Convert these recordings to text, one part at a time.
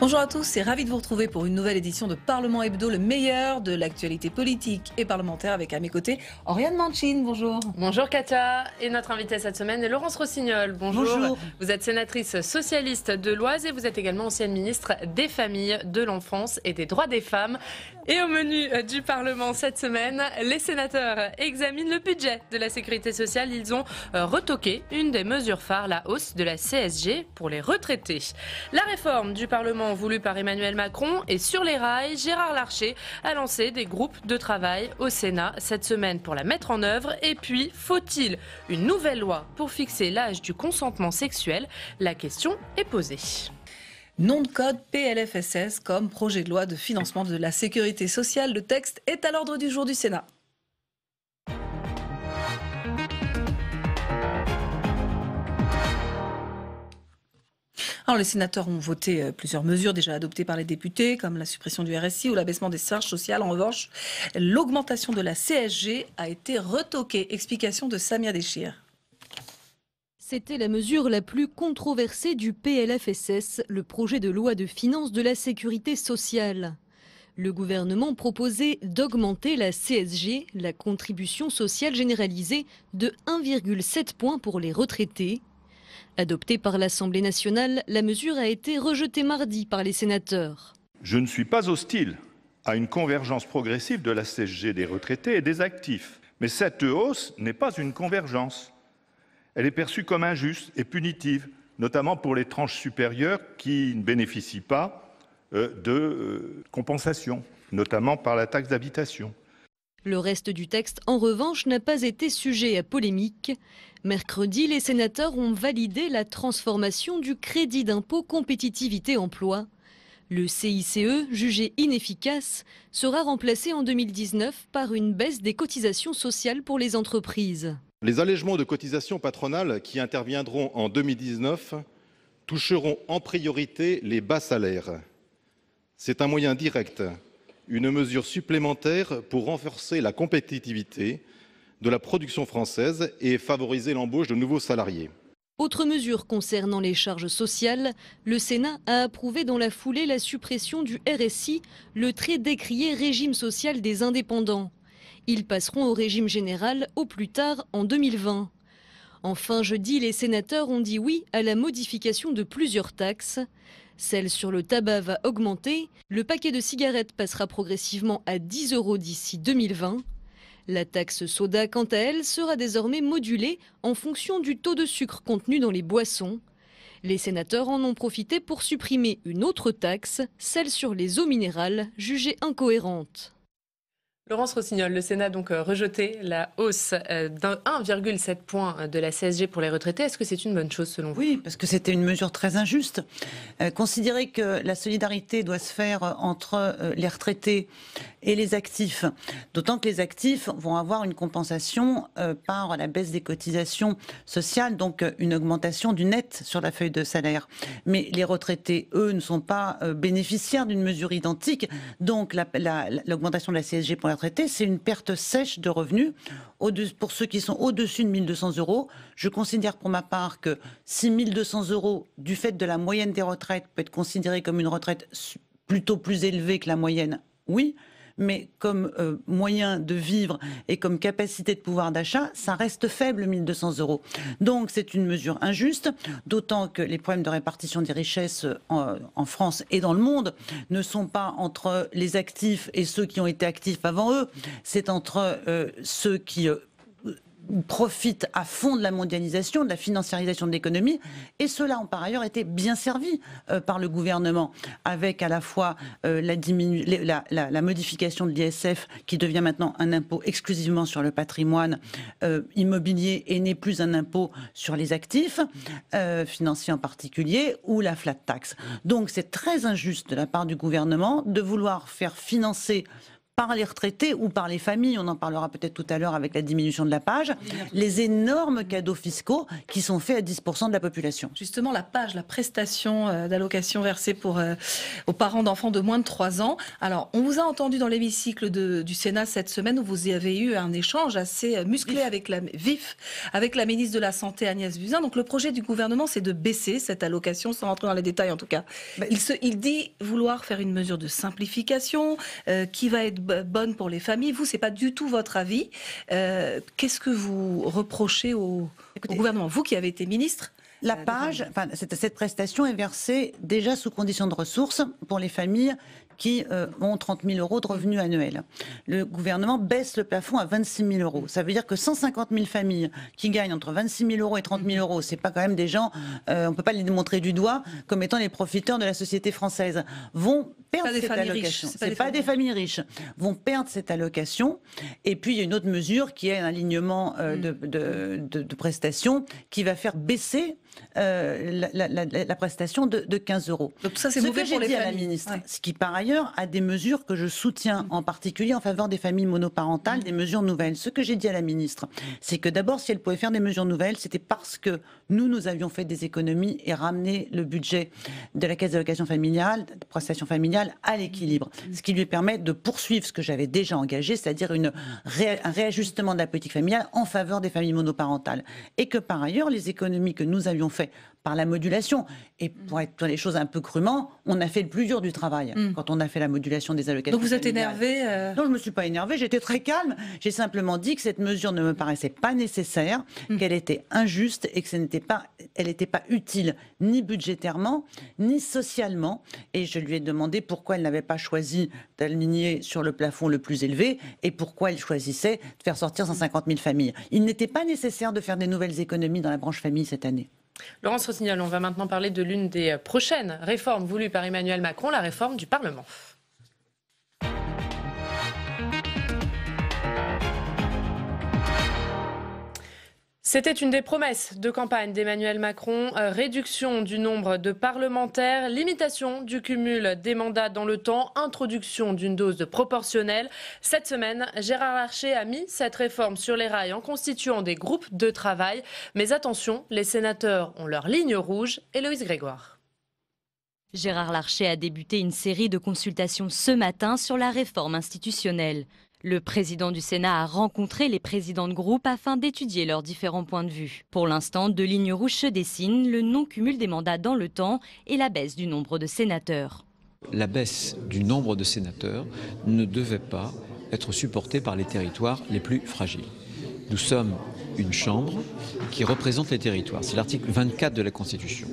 Bonjour à tous et ravi de vous retrouver pour une nouvelle édition de Parlement Hebdo, le meilleur de l'actualité politique et parlementaire avec à mes côtés Oriane Manchin. Bonjour. Bonjour Katia et notre invitée cette semaine est Laurence Rossignol. Bonjour. Bonjour. Vous êtes sénatrice socialiste de l'Oise et vous êtes également ancienne ministre des Familles, de l'Enfance et des Droits des Femmes. Et au menu euh, du Parlement cette semaine, les sénateurs examinent le budget de la sécurité sociale. Ils ont euh, retoqué une des mesures phares, la hausse de la CSG pour les retraités. La réforme du Parlement voulue par Emmanuel Macron est sur les rails. Gérard Larcher a lancé des groupes de travail au Sénat cette semaine pour la mettre en œuvre. Et puis, faut-il une nouvelle loi pour fixer l'âge du consentement sexuel La question est posée. Nom de code PLFSS comme projet de loi de financement de la sécurité sociale. Le texte est à l'ordre du jour du Sénat. Alors, les sénateurs ont voté euh, plusieurs mesures déjà adoptées par les députés, comme la suppression du RSI ou l'abaissement des charges sociales. En revanche, l'augmentation de la CSG a été retoquée. Explication de Samia Deschir. C'était la mesure la plus controversée du PLFSS, le projet de loi de finances de la sécurité sociale. Le gouvernement proposait d'augmenter la CSG, la contribution sociale généralisée, de 1,7 point pour les retraités. Adoptée par l'Assemblée nationale, la mesure a été rejetée mardi par les sénateurs. Je ne suis pas hostile à une convergence progressive de la CSG des retraités et des actifs, mais cette hausse n'est pas une convergence. Elle est perçue comme injuste et punitive, notamment pour les tranches supérieures qui ne bénéficient pas euh, de euh, compensation, notamment par la taxe d'habitation. Le reste du texte, en revanche, n'a pas été sujet à polémique. Mercredi, les sénateurs ont validé la transformation du crédit d'impôt compétitivité-emploi. Le CICE, jugé inefficace, sera remplacé en 2019 par une baisse des cotisations sociales pour les entreprises. Les allègements de cotisations patronales qui interviendront en 2019 toucheront en priorité les bas salaires. C'est un moyen direct, une mesure supplémentaire pour renforcer la compétitivité de la production française et favoriser l'embauche de nouveaux salariés. Autre mesure concernant les charges sociales, le Sénat a approuvé dans la foulée la suppression du RSI, le très décrié régime social des indépendants. Ils passeront au régime général au plus tard en 2020. Enfin, jeudi, les sénateurs ont dit oui à la modification de plusieurs taxes. Celle sur le tabac va augmenter. Le paquet de cigarettes passera progressivement à 10 euros d'ici 2020. La taxe soda, quant à elle, sera désormais modulée en fonction du taux de sucre contenu dans les boissons. Les sénateurs en ont profité pour supprimer une autre taxe, celle sur les eaux minérales, jugée incohérente. Laurence Rossignol, le Sénat a donc euh, rejeté la hausse euh, d'un 1,7 point euh, de la CSG pour les retraités. Est-ce que c'est une bonne chose selon vous Oui, parce que c'était une mesure très injuste. considérer que la solidarité doit se faire entre les retraités et les actifs, d'autant que les actifs vont avoir une compensation par la baisse des cotisations sociales, donc une augmentation du net sur la feuille de salaire. Mais les retraités, eux, ne sont pas bénéficiaires d'une mesure identique, donc l'augmentation de la CSG pour les c'est une perte sèche de revenus. pour ceux qui sont au-dessus de 1200 euros, je considère pour ma part que si 1200 euros, du fait de la moyenne des retraites, peut être considéré comme une retraite plutôt plus élevée que la moyenne, oui mais comme euh, moyen de vivre et comme capacité de pouvoir d'achat, ça reste faible, 1200 euros. Donc c'est une mesure injuste, d'autant que les problèmes de répartition des richesses euh, en, France et dans le monde ne sont pas entre les actifs et ceux qui ont été actifs avant eux, c'est entre euh, ceux qui Profite à fond de la mondialisation, de la financiarisation de l'économie, et cela ont par ailleurs été bien servi euh, par le gouvernement, avec à la fois euh, la, la, modification de l'ISF, qui devient maintenant un impôt exclusivement sur le patrimoine euh, immobilier et n'est plus un impôt sur les actifs, financiers en particulier, ou la flat tax. Donc c'est très injuste de la part du gouvernement de vouloir faire financer par les retraités ou par les familles, on en parlera peut-être tout à l'heure avec la diminution de la page, les énormes cadeaux fiscaux qui sont faits à 10% de la population. Justement, la page, la prestation euh, d'allocation versée pour, euh, aux parents d'enfants de moins de 3 ans. Alors, on vous a entendu dans l'hémicycle du Sénat cette semaine où vous y avez eu un échange assez euh, musclé avec la vif avec la ministre de la Santé Agnès Buzyn. Donc le projet du gouvernement, c'est de baisser cette allocation, sans rentrer dans les détails en tout cas. Bah, il, se, il dit vouloir faire une mesure de simplification qui va être bonne pour les familles. Vous, c'est pas du tout votre avis. Euh, qu'est-ce que vous reprochez au, gouvernement Vous qui avez été ministre. Euh, La page, cette, cette, prestation est versée déjà sous condition de ressources pour les familles qui euh, ont 30 000 euros de revenus annuels. Le gouvernement baisse le plafond à 26 000 euros. Ça veut dire que 150 000 familles qui gagnent entre 26 000 euros et 30 000 euros, c'est pas quand même des gens, On euh, on peut pas les démontrer du doigt comme étant les profiteurs de la société française, vont perdre cette allocation. C'est pas, des, pas des familles riches, vont perdre cette allocation. Et puis il y a une autre mesure qui est un alignement euh, mm. de, prestations qui va faire baisser la, prestation de, 15 euros. Donc ça c'est ce mauvais que pour les dit familles. à la ministre, ce qui par ailleurs à des mesures que je soutiens, mmh. en particulier en faveur des familles monoparentales, mmh. des mesures nouvelles. Ce que j'ai dit à la ministre, c'est que d'abord, si elle pouvait faire des mesures nouvelles, c'était parce que nous, nous avions fait des économies et ramené le budget de la caisse d'allocation familiale, de prestation familiale, à l'équilibre. Mmh. Ce qui lui permet de poursuivre ce que j'avais déjà engagé, c'est-à-dire un réajustement de la politique familiale en faveur des familles monoparentales. Et que par ailleurs, les économies que nous avions faites par la modulation. Et mm. pour être dans les choses un peu crûment, on a fait le plus dur du travail mm. quand on a fait la modulation des allocations. Donc vous êtes énervé euh Non, je ne me suis pas énervé, j'étais très calme. J'ai simplement dit que cette mesure ne me paraissait pas nécessaire, mm. qu'elle était injuste et que ce n'était pas, elle n'était pas utile ni budgétairement ni socialement. Et je lui ai demandé pourquoi elle n'avait pas choisi d'aligner sur le plafond le plus élevé et pourquoi elle choisissait de faire sortir 150 000 familles. Il n'était pas nécessaire de faire des nouvelles économies dans la branche famille cette année. Laurence Rossignol, on va maintenant parler de l'une des euh, prochaines réformes voulues par Emmanuel Macron, la réforme du Parlement. C'était une des promesses de campagne d'Emmanuel Macron, euh, réduction du nombre de parlementaires, limitation du cumul des mandats dans le temps, introduction d'une dose proportionnelle. Cette semaine, Gérard Larcher a mis cette réforme sur les rails en constituant des groupes de travail. Mais attention, les sénateurs ont leur ligne rouge. Héloïse Grégoire. Gérard Larcher a débuté une série de consultations ce matin sur la réforme institutionnelle. Le président du Sénat a rencontré les présidents de groupe afin d'étudier leurs différents points de vue. Pour l'instant, deux lignes rouges se dessinent, le non-cumul des mandats dans le temps et la baisse du nombre de sénateurs. La baisse du nombre de sénateurs ne devait pas être supportée par les territoires les plus fragiles. Nous sommes une Chambre qui représente les territoires. C'est l'article 24 de la Constitution.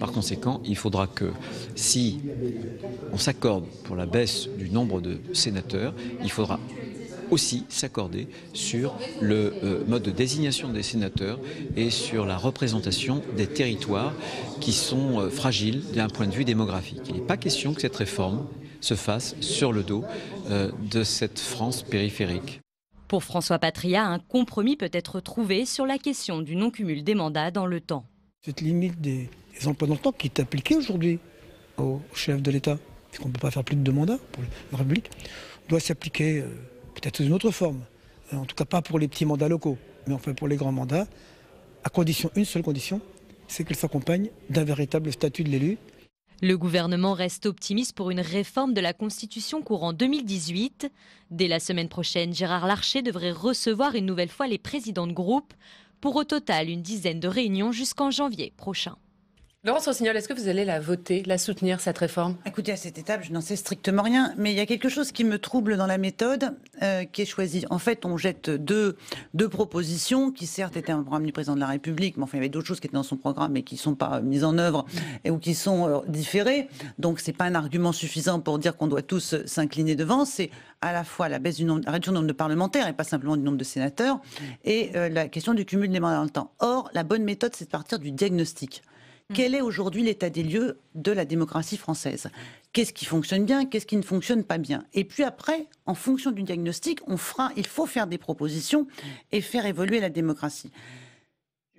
Par conséquent, il faudra que si on s'accorde pour la baisse du nombre de sénateurs, il faudra aussi s'accorder sur le euh, mode de désignation des sénateurs et sur la représentation des territoires qui sont euh, fragiles d'un point de vue démographique. Il n'est pas question que cette réforme se fasse sur le dos euh, de cette France périphérique. Pour François Patria, un compromis peut être trouvé sur la question du non-cumul des mandats dans le temps. Cette limite des, emplois dans le temps qui est appliquée aujourd'hui au chef de l'État, puisqu'on ne peut pas faire plus de deux mandats pour la République, doit s'appliquer peut-être sous une autre forme. Euh, en tout cas, pas pour les petits mandats locaux, mais enfin pour les grands mandats, à condition, une seule condition, c'est qu'elle s'accompagne d'un véritable statut de l'élu. Le gouvernement reste optimiste pour une réforme de la Constitution courant 2018. Dès la semaine prochaine, Gérard Larcher devrait recevoir une nouvelle fois les présidents de groupe pour au total une dizaine de réunions jusqu'en janvier prochain. Laurence Rossignol, est-ce que vous allez la voter, la soutenir, cette réforme Écoutez, à cette étape, je n'en sais strictement rien, mais il y a quelque chose qui me trouble dans la méthode euh, qui est choisie. En fait, on jette deux, propositions qui, certes, étaient un programme du président de la République, mais enfin, il y avait d'autres choses qui étaient dans son programme et qui ne sont pas euh, mises en œuvre ou qui sont euh, différées. Donc, ce n'est pas un argument suffisant pour dire qu'on doit tous s'incliner devant. C'est à la fois la baisse du nombre, réduction du nombre de parlementaires et pas simplement du nombre de sénateurs et la question du cumul des mandats dans le temps. Or, la bonne méthode, c'est de partir du diagnostic. Mm. Quel est aujourd'hui l'état des lieux de la démocratie française Qu'est-ce qui fonctionne bien Qu'est-ce qui ne fonctionne pas bien Et puis après, en fonction du diagnostic, il faut faire des propositions et faire évoluer la démocratie.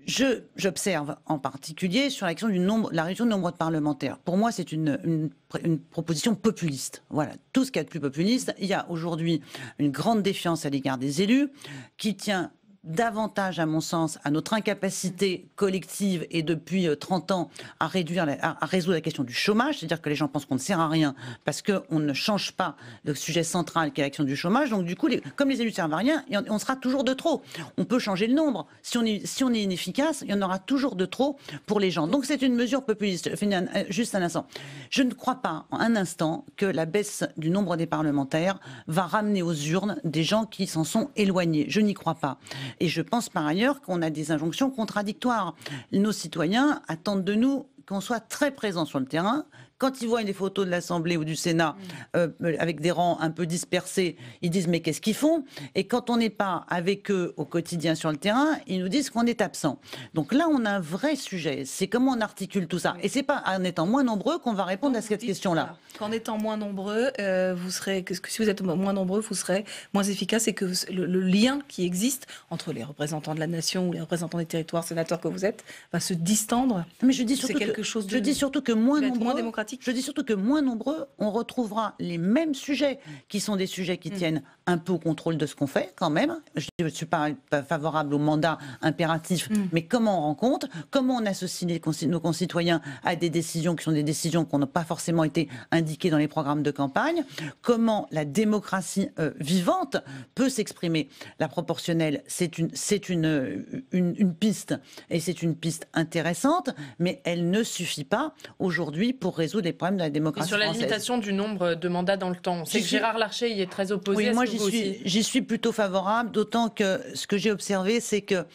Je, j'observe en particulier sur l'action du nombre, la réduction de nombre de parlementaires. Pour moi, c'est une, une, proposition populiste. Voilà, tout ce qu'il y a de plus populiste. Il y a aujourd'hui une grande défiance à l'égard des élus qui tient davantage, à mon sens, à notre incapacité collective et depuis 30 euh, ans à, réduire résoudre la question du chômage, c'est-à-dire que les gens pensent qu'on ne sert à rien parce qu'on ne change pas le sujet central qui est l'action du chômage. Donc du coup, comme les élus ne servent à rien, on sera toujours de trop. On peut changer le nombre. Si on est, si on est inefficace, il y en aura toujours de trop pour les gens. Donc c'est une mesure populiste. Euh, juste un instant. Je ne crois pas en un instant que la baisse du nombre des parlementaires va ramener aux urnes des gens qui s'en sont éloignés. Je n'y crois pas. Et je pense par ailleurs qu'on a des injonctions contradictoires. Nos citoyens attendent de nous qu'on soit très présent sur le terrain, quand ils voient des photos de l'Assemblée ou du Sénat mm. euh, euh, avec des rangs un peu dispersés, ils disent mais qu'est-ce qu'ils font Et quand on n'est pas avec eux au quotidien sur le terrain, ils nous disent qu'on est absent. Donc là, on a un vrai sujet. C'est comment on articule tout ça. Et c'est pas en étant moins nombreux qu'on va répondre à cette question-là. Qu'en étant moins nombreux, euh, vous serez, que si vous êtes moins nombreux, vous serez moins efficace et que le, lien qui existe entre les représentants de la nation ou les représentants des territoires, sénateurs que vous êtes, va se distendre. Mais je dis surtout quelque que, chose. je dis surtout que moins nombreux, je dis surtout que moins nombreux, on retrouvera les mêmes sujets qui sont des sujets qui mm. tiennent un peu au contrôle de ce qu'on fait quand même. Je ne suis pas, favorable au mandat impératif, mm. mais comment on rencontre, Comment on associe nos concitoyens à des décisions qui sont des décisions qui n'ont pas forcément été indiquées dans les programmes de campagne Comment la démocratie euh, vivante peut s'exprimer La proportionnelle, c'est une, c'est euh, une, une piste et c'est une piste intéressante, mais elle ne suffit pas aujourd'hui pour résoudre des problèmes de la démocratie. sur la limitation du nombre de mandats dans le temps. c'est Gérard Larcher y est très opposé. Oui, moi j'y suis, suis, plutôt favorable, d'autant que ce que j'ai observé, c'est que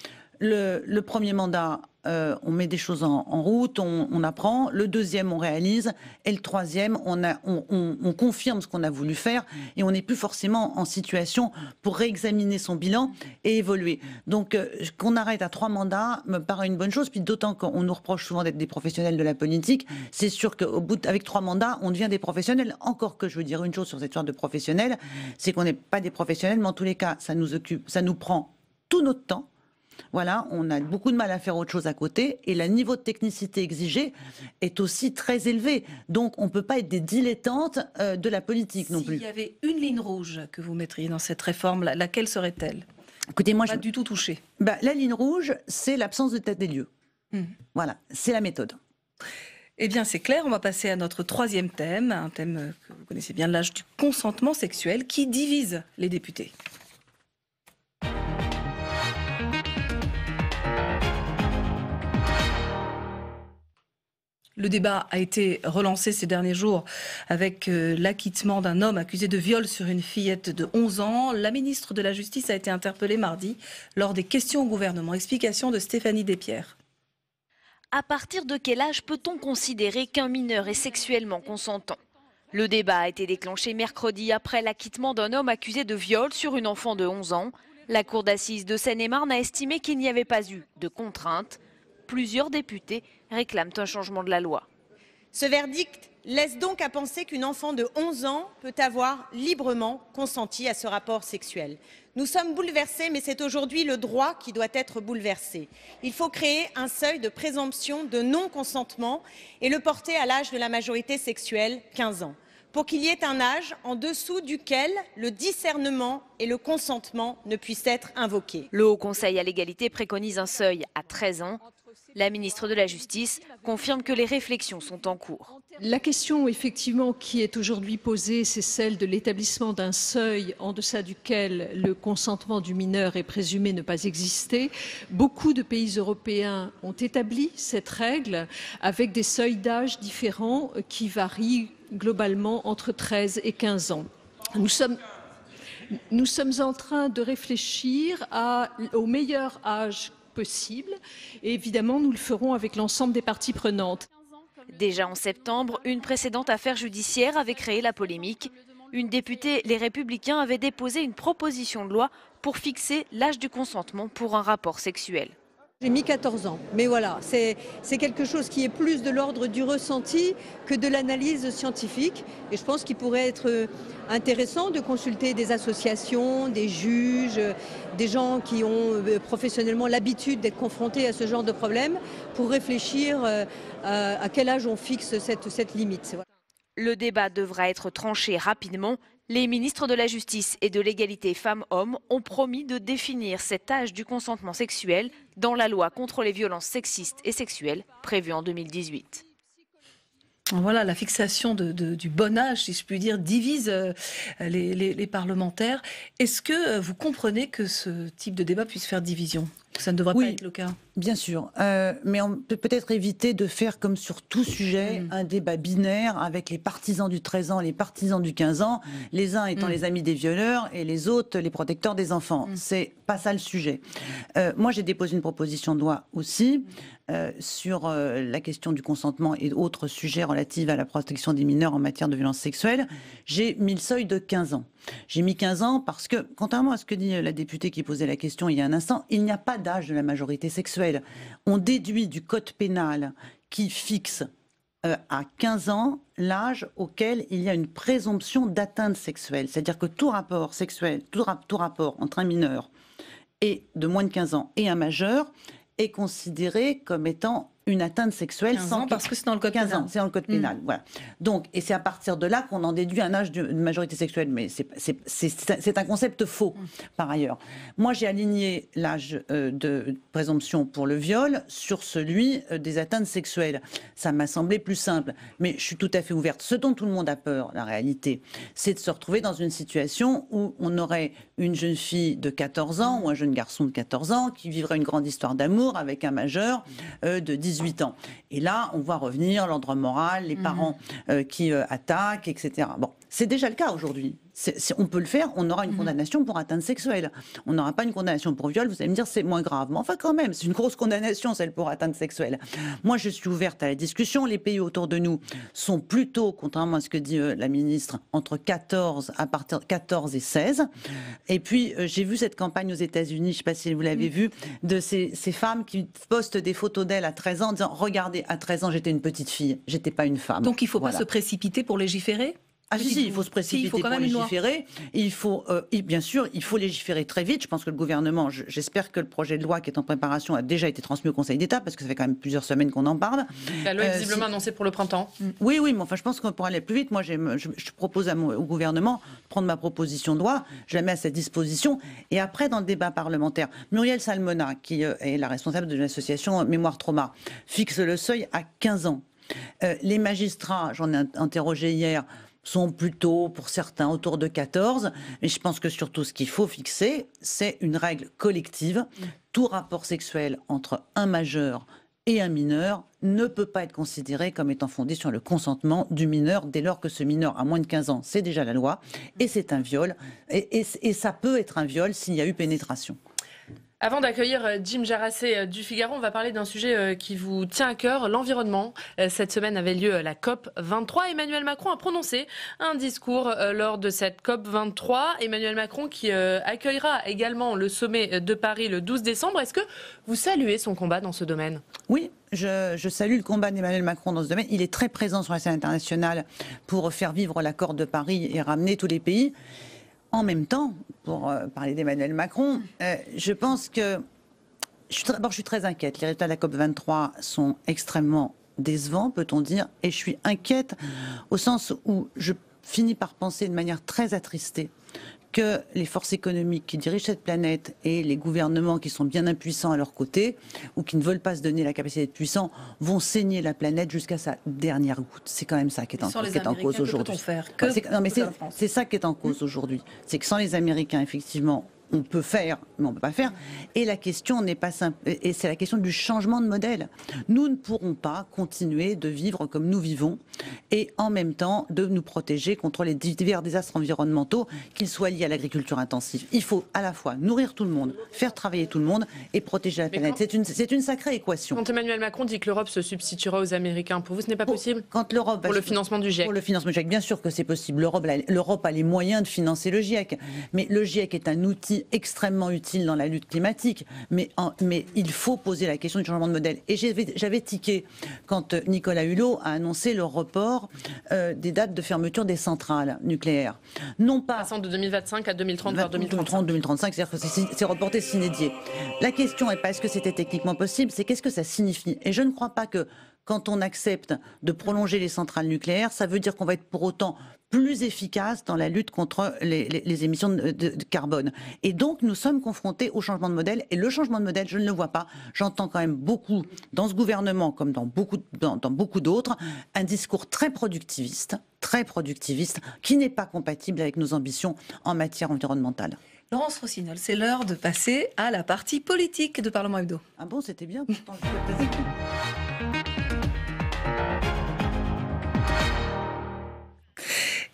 le, le premier mandat euh, on met des choses en, route, on, apprend. Le deuxième, on réalise. Et le troisième, on, confirme ce qu'on a voulu faire. Et on n'est plus forcément en situation pour réexaminer son bilan et évoluer. Donc, euh, qu'on arrête à trois mandats me paraît une bonne chose. Puis d'autant qu'on nous reproche souvent d'être des professionnels de la politique, c'est sûr qu'au bout, avec trois mandats, on devient des professionnels. Encore que je veux dire une chose sur cette histoire de professionnels, c'est qu'on n'est pas des professionnels, mais en tous les cas, ça nous occupe, ça nous prend tout notre temps voilà, on a beaucoup de mal à faire autre chose à côté et le niveau de technicité exigé est aussi très élevé. Donc on ne peut pas être des dilettantes euh, de la politique non plus. S'il y avait une ligne rouge que vous mettriez dans cette réforme, laquelle serait-elle Écoutez, moi, pas du tout touché. Bah, la ligne rouge, c'est l'absence de tête des lieux. Hmm. Voilà, c'est la méthode. Eh bien, c'est clair, on va passer à notre troisième thème, un thème euh, que vous connaissez bien, l'âge du consentement sexuel, qui divise les députés. Le débat a été relancé ces derniers jours avec euh, l'acquittement d'un homme accusé de viol sur une fillette de 11 ans. La ministre de la Justice a été interpellée mardi lors des questions au gouvernement. Explication de Stéphanie Despierres. À partir de quel âge peut-on considérer qu'un mineur est sexuellement consentant Le débat a été déclenché mercredi après l'acquittement d'un homme accusé de viol sur une enfant de 11 ans. La cour d'assises de Seine-et-Marne a estimé qu'il n'y avait pas eu de contrainte plusieurs députés réclament un changement de la loi. Ce verdict laisse donc à penser qu'une enfant de 11 ans peut avoir librement consenti à ce rapport sexuel. Nous sommes bouleversés, mais c'est aujourd'hui le droit qui doit être bouleversé. Il faut créer un seuil de présomption de non-consentement et le porter à l'âge de la majorité sexuelle, 15 ans, pour qu'il y ait un âge en dessous duquel le discernement et le consentement ne puissent être invoqués. Le Haut Conseil à l'égalité préconise un seuil à 13 ans la ministre de la Justice confirme que les réflexions sont en cours. La question effectivement qui est aujourd'hui posée, c'est celle de l'établissement d'un seuil en deçà duquel le consentement du mineur est présumé ne pas exister. Beaucoup de pays européens ont établi cette règle avec des seuils d'âge différents qui varient globalement entre 13 et 15 ans. Nous sommes nous sommes en train de réfléchir à, au meilleur âge possible. Et évidemment, nous le ferons avec l'ensemble des parties prenantes. Déjà en septembre, une précédente affaire judiciaire avait créé la polémique. Une députée, les Républicains, avait déposé une proposition de loi pour fixer l'âge du consentement pour un rapport sexuel. J'ai mis 14 ans, mais voilà, c'est quelque chose qui est plus de l'ordre du ressenti que de l'analyse scientifique. Et je pense qu'il pourrait être euh, intéressant de consulter des associations, des juges, euh, des gens qui ont euh, professionnellement l'habitude d'être confrontés à ce genre de problème pour réfléchir à quel âge on fixe cette, cette limite. Le débat devra être tranché rapidement. Les ministres de la Justice et de l'égalité femmes-hommes ont promis de définir cet âge du consentement sexuel dans la loi contre les violences sexistes et sexuelles prévue en 2018. Voilà, la fixation du bon âge, si je puis dire, divise euh, les parlementaires. Est-ce que euh, vous comprenez que ce type de débat puisse faire division ça ne devrait pas être le cas. Bien sûr. Euh, mais on peut peut-être éviter de faire, comme sur tout sujet, mm. un débat binaire avec les partisans du 13 ans, les partisans du 15 ans, mm. les uns étant mm. les amis des violeurs et les autres les protecteurs des enfants. C'est pas ça le sujet. Euh, moi, j'ai déposé une proposition de loi aussi euh, sur la question du consentement et d'autres sujets relatifs à la protection des mineurs en matière de violence sexuelle. J'ai mis le seuil de 15 ans. J'ai mis 15 ans parce que, contrairement à ce que dit euh, la députée qui posait la question il y a un instant, il n'y a pas d'âge de la majorité sexuelle. On déduit du code pénal qui fixe euh, à 15 ans l'âge auquel il y a une présomption d'atteinte sexuelle. C'est-à-dire que tout rapport sexuel, tout, rapport entre un mineur et de moins de 15 ans et un majeur est considéré comme étant une atteinte sexuelle 15 ans, sans parce que c'est dans le code 15 pénal. ans, c'est dans code mm. pénal. Voilà. Donc et c'est à partir de là qu'on en déduit un âge de majorité sexuelle, mais c'est un concept faux mm. par ailleurs. Moi j'ai aligné l'âge euh, de présomption pour le viol sur celui euh, des atteintes sexuelles. Ça m'a semblé plus simple, mais je suis tout à fait ouverte. Ce dont tout le monde a peur, la réalité, c'est de se retrouver dans une situation où on aurait une jeune fille de 14 ans ou un jeune garçon de 14 ans qui vivrait une grande histoire d'amour avec un majeur euh, de 18 18 ans. Et là, on voit revenir l'ordre moral, les mhm. parents euh, qui euh, attaquent, etc. Bon. C'est déjà le cas aujourd'hui. on peut le faire, on aura une mmh. condamnation pour atteinte sexuelle. On n'aura pas une condamnation pour viol, vous allez me dire c'est moins grave. Mais enfin quand même, c'est une grosse condamnation celle pour atteinte sexuelle. Moi je suis ouverte à la discussion. Les pays autour de nous sont plutôt, contrairement à ce que dit euh, la ministre, entre 14, à partir 14 et 16. Et puis euh, j'ai vu cette campagne aux États-Unis, je ne sais pas si vous l'avez mmh. vu vue, de ces, femmes qui postent des photos d'elles à 13 ans en disant regardez, à 13 ans j'étais une petite fille, j'étais pas une femme. Donc il ne faut pas se précipiter pour légiférer ah si, il faut se précipiter il faut quand pour même légiférer. Il faut, euh, bien sûr, il faut légiférer très vite. Je pense que le gouvernement, j'espère que le projet de loi qui est en préparation a déjà été transmis au Conseil d'État, parce que ça fait quand même plusieurs semaines qu'on en parle. La loi est euh, visiblement annoncée pour le printemps. Mm. Oui, oui, mais enfin, je pense qu'on pourrait aller plus vite. Moi, je, je, propose au gouvernement de prendre ma proposition de loi, je la mets à sa disposition, et après, dans le débat parlementaire, Muriel Salmona, qui euh, est la responsable de l'association Mémoire Trauma, fixe le seuil à 15 ans. les magistrats, j'en ai interrogé hier, sont plutôt, pour certains, autour de 14. Mais je pense que surtout, ce qu'il faut fixer, c'est une règle collective. Tout rapport sexuel entre un majeur et un mineur ne peut pas être considéré comme étant fondé sur le consentement du mineur dès lors que ce mineur a moins de 15 ans. C'est déjà la loi et c'est un viol. Et, ça peut être un viol s'il y a eu pénétration. Avant d'accueillir euh, Jim Jarassé euh, du Figaro, on va parler d'un sujet euh, qui vous tient à cœur, l'environnement. Cette semaine avait lieu la COP 23. Emmanuel Macron a prononcé un discours lors de cette COP 23. Emmanuel Macron qui accueillera également le sommet de Paris le 12 décembre. Est-ce que vous saluez son combat dans ce domaine Oui, je, je, salue le combat d'Emmanuel Macron dans ce domaine. Il est très présent sur la scène internationale pour faire vivre l'accord de Paris et ramener tous les pays. En même temps, pour euh, parler d'Emmanuel Macron, euh, je pense que. D'abord, je suis très inquiète. Les résultats de la COP23 sont extrêmement décevants, peut-on dire, et je suis inquiète au sens où je finis par penser de manière très attristée que les forces économiques qui dirigent cette planète et les gouvernements qui sont bien impuissants à leur côté ou qui ne veulent pas se donner la capacité d'être puissants vont saigner la planète jusqu'à sa dernière goutte. C'est quand même ça qui est, en, cause aujourd'hui. c'est ça qui est en cause aujourd'hui. C'est que sans les Américains, effectivement, on peut faire, mais on ne peut pas faire. Et la question n'est pas simple. Et c'est la question du changement de modèle. Nous ne pourrons pas continuer de vivre comme nous vivons et en même temps de nous protéger contre les divers désastres environnementaux, qu'ils soient liés à l'agriculture intensive. Il faut à la fois nourrir tout le monde, faire travailler tout le monde et protéger la planète. C'est une, sacrée équation. Quand Emmanuel Macron dit que l'Europe se substituera aux Américains, pour vous, ce n'est pas possible Quand l'Europe pour le financement du GIEC. le financement du GIEC, bien sûr que c'est possible. L'Europe, l'Europe a les moyens de financer le GIEC, mais le GIEC est un outil extrêmement utile dans la lutte climatique, mais, mais il faut poser la question du changement de modèle. Et j'avais tiqué quand euh, Nicolas Hulot a annoncé le report euh, des dates de fermeture des centrales nucléaires. Non pas. Passant de 2025 à 2030, vers 2030 2035, c'est-à-dire c'est reporté s'inédier. La question n'est pas est-ce que c'était techniquement possible, c'est qu'est-ce que ça signifie. Et je ne crois pas que quand on accepte de prolonger les centrales nucléaires, ça veut dire qu'on va être pour autant plus efficace dans la lutte contre les, émissions de, carbone. Et donc, nous sommes confrontés au changement de modèle. Et le changement de modèle, je ne le vois pas. J'entends quand même beaucoup, dans ce gouvernement, comme dans beaucoup, dans, beaucoup d'autres, un discours très productiviste, très productiviste, qui n'est pas compatible avec nos ambitions en matière environnementale. Laurence Rossignol, c'est l'heure de passer à la partie politique de Parlement Hebdo. Ah bon, c'était bien.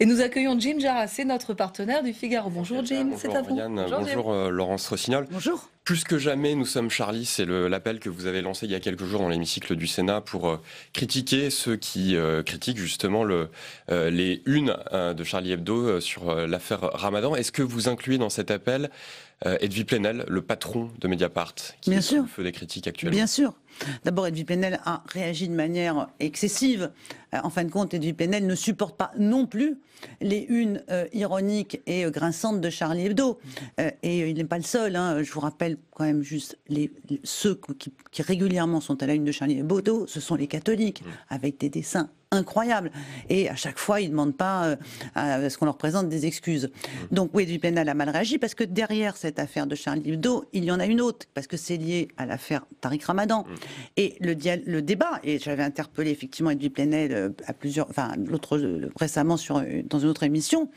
Et nous accueillons Jim Jarassé, notre partenaire du Figaro. Bonjour Jim, c'est à vous. bonjour, bonjour euh, Laurence Rossignol. Bonjour. Plus que jamais, nous sommes Charlie. C'est l'appel que vous avez lancé il y a quelques jours dans l'hémicycle du Sénat pour euh, critiquer ceux qui euh, critiquent justement les unes hein, de Charlie Hebdo sur l'affaire Ramadan. Est-ce que vous incluez dans cet appel euh, Edwy Plenel, le patron de Mediapart, qui Bien est sûr. feu des critiques actuelles. Bien sûr. D'abord, Edwy Plenel a réagi de manière excessive. Euh, en fin de compte, Edwy Plenel ne supporte pas non plus les unes euh, ironiques et grinçantes de Charlie Hebdo. et il n'est pas le seul. Hein. Je vous rappelle quand même juste les, ceux qui, régulièrement sont à la une de Charlie Hebdo, ce sont les catholiques, mmh. avec des dessins incroyable. Et à chaque fois, ils ne demandent pas euh, à ce qu'on leur présente des excuses. Mmh. Donc oui, du pénal a mal réagi parce que derrière cette affaire de Charlie Hebdo, il y en a une autre parce que c'est lié à l'affaire Tariq Ramadan mmh. et le, le débat. Et j'avais interpellé effectivement Edwin Plenel euh, à plusieurs, enfin l'autre euh, récemment sur dans une autre émission,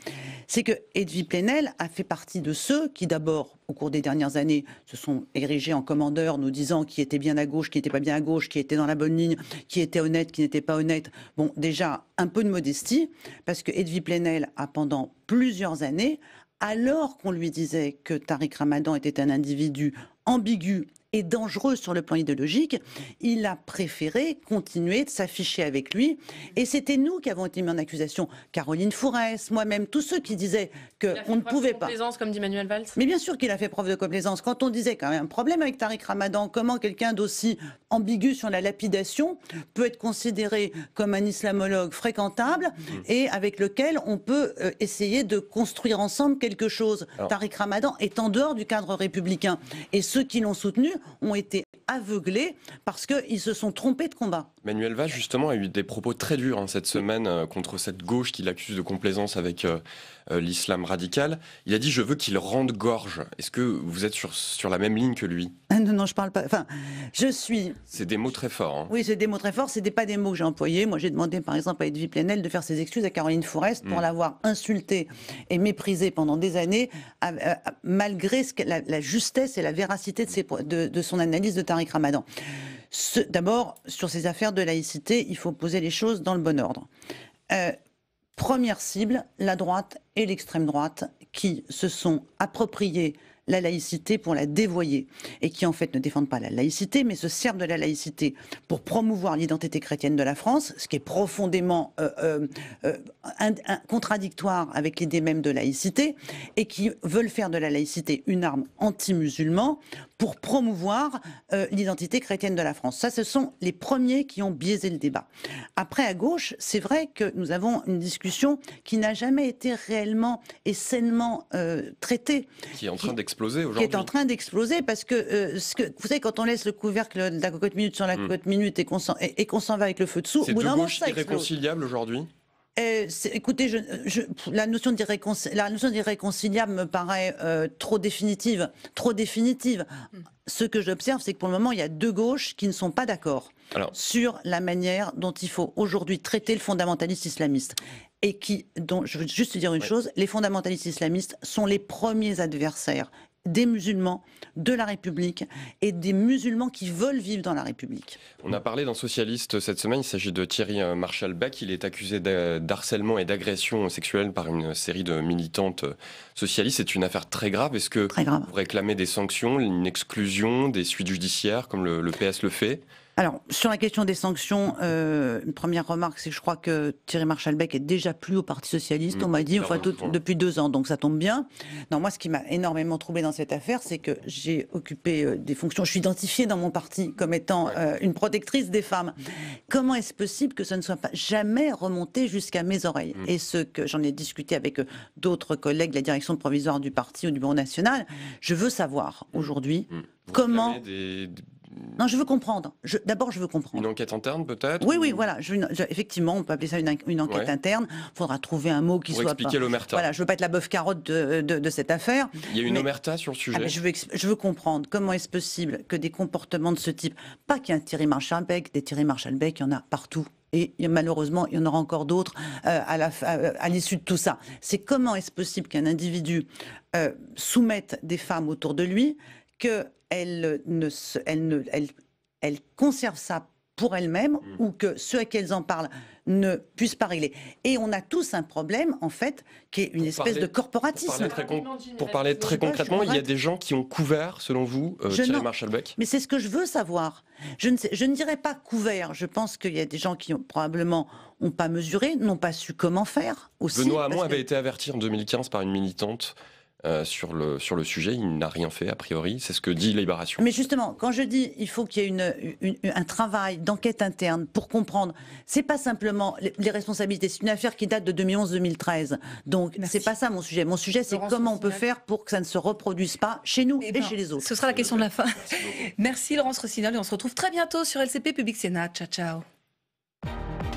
c'est que Edwin Plenel a fait partie de ceux qui d'abord au cours des dernières années se sont érigés en commandeurs, nous disant qui était bien à gauche, qui n'était pas bien à gauche, qui était dans la bonne ligne, qui était honnête, qui n'était pas honnête. Bon, déjà, un peu de modestie, parce que Edwige Plenel a pendant plusieurs années, alors qu'on lui disait que Tariq Ramadan était un individu ambigu et dangereux sur le plan idéologique, il a préféré continuer de s'afficher avec lui. Et c'était nous qui avons été mis en accusation. Caroline Fourès, moi-même, tous ceux qui disaient qu'on ne pouvait pas. Complaisance, comme dit Manuel Valls. Mais bien sûr qu'il a fait preuve de complaisance. Quand on disait quand même un problème avec Tariq Ramadan, comment quelqu'un d'aussi ambigu sur la lapidation peut être considéré comme un islamologue fréquentable mm. et avec lequel on peut euh, essayer de construire ensemble quelque chose. Tariq Ramadan est en dehors du cadre républicain. Et ceux qui l'ont soutenu ont été aveuglés parce qu'ils se sont trompés de combat. Manuel Valls, justement, a eu des propos très durs hein, cette semaine euh, contre cette gauche qu'il accuse de complaisance avec euh, euh, l'islam radical. Il a dit Je veux qu'il rende gorge. Est-ce que vous êtes sur, sur la même ligne que lui ah, Non, non, je parle pas. Enfin, je suis. C'est des mots très forts. Hein. Oui, c'est des mots très forts. Ce pas des mots que j'ai employés. Moi, j'ai demandé, par exemple, à Edwige Plenel de faire ses excuses à Caroline Forest pour mm. l'avoir insultée et méprisée pendant des années, malgré la, justesse et la véracité de son analyse de Tariq Ramadan. D'abord, sur ces affaires de laïcité, il faut poser les choses dans le bon ordre. Euh, première cible, la droite et l'extrême droite qui se sont appropriées la laïcité pour la dévoyer et qui en fait ne défendent pas la laïcité mais se servent de la laïcité pour promouvoir l'identité chrétienne de la France, ce qui est profondément euh, euh, un, contradictoire avec l'idée même de laïcité et qui veulent faire de la laïcité une arme anti-musulman pour promouvoir euh, l'identité chrétienne de la France. Ça, ce sont les premiers qui ont biaisé le débat. Après, à gauche, c'est vrai que nous avons une discussion qui n'a jamais été réellement et sainement euh, traitée. Qui est en train d'exploser aujourd'hui. Qui est en train d'exploser parce que, euh, ce que, vous savez, quand on laisse le couvercle de la cocotte minute sur la hmm. cocotte minute et qu'on s'en, va avec le feu dessous, c'est de c'est réconciliable aujourd'hui euh, écoutez, euh, la, notion d'irréconciliable me paraît euh, trop définitive. Trop définitive. Hmm. Ce que j'observe, c'est que pour le moment, il y a deux gauches qui ne sont pas d'accord sur la manière dont il faut aujourd'hui traiter le fondamentalisme islamiste et qui, dont, je veux juste dire une chose, les fondamentalistes islamistes sont les premiers adversaires des musulmans de la République et des musulmans qui veulent vivre dans la République. On a parlé d'un socialiste cette semaine, il s'agit de Thierry euh, Marshall-Beck. Il est accusé d'harcèlement et d'agression sexuelle par une série de militantes euh, socialistes. C'est une affaire très grave. Est-ce que vous réclamez des sanctions, une exclusion, des suites judiciaires comme le PS le fait alors, sur la question des sanctions, euh, une première remarque, c'est que je crois que Thierry Marchalbeck est déjà plus au Parti Socialiste. on mmh, m'a dit, enfin, tout, depuis deux ans, donc ça tombe bien. Non, moi, ce qui m'a énormément troublé dans cette affaire, c'est que j'ai occupé euh, des fonctions, je suis identifiée dans mon parti comme étant euh, une protectrice des femmes. Comment est-ce possible que ça ne soit pas jamais remonté jusqu'à mes oreilles mmh. Et ce que j'en ai discuté avec d'autres collègues de la direction provisoire du parti ou du Bureau national, je veux savoir mmh. aujourd'hui comment non, je veux comprendre. D'abord, je veux comprendre. Une enquête interne, peut-être Oui, oui, voilà. effectivement, on peut appeler ça une, enquête interne. Il faudra trouver un mot qui Pour soit. expliquer l'omerta. Voilà, je veux pas être la boeuf carotte de, cette affaire. Il y a une omerta sur le ah, sujet. je, veux, comprendre comment est-ce possible que des comportements de ce type, pas qu'il y ait un Thierry Marchalbeck, des Thierry Marchalbeck, il y en a partout et malheureusement, il y en aura encore d'autres euh, à l'issue de tout ça. C'est comment est-ce possible qu'un individu euh, soumette des femmes autour de lui, que euh, elle ne, ne, conservent ça pour elle-même mm. ou que ceux à qui elles en parlent ne puissent pas régler. Et on a tous un problème, en fait, qui est une espèce de corporatisme. Pour parler très, concrètement, il y a des gens qui ont couvert, selon vous, euh, Thierry Marshallbeck Mais c'est ce que je veux savoir. Je ne, je ne dirais pas couvert. Je pense qu'il y a des gens qui ont, probablement n'ont pas mesuré, n'ont pas su comment faire aussi. Benoît Hamon avait été averti en 2015 par une militante euh, sur, le, sur le sujet. Il n'a rien fait, a priori. C'est ce que dit Libération. Mais justement, quand je dis qu'il faut qu'il y ait un travail d'enquête interne pour comprendre, c'est pas simplement les, responsabilités. C'est une affaire qui date de 2011-2013. Donc, c'est pas ça mon sujet. Mon sujet, c'est comment on peut faire pour que ça ne se reproduise pas chez nous eh et, ben, chez les autres. Ce sera la question de la fin. Merci, Merci Laurence Rossignol. Et on se retrouve très bientôt sur LCP Public Sénat. Ciao, ciao.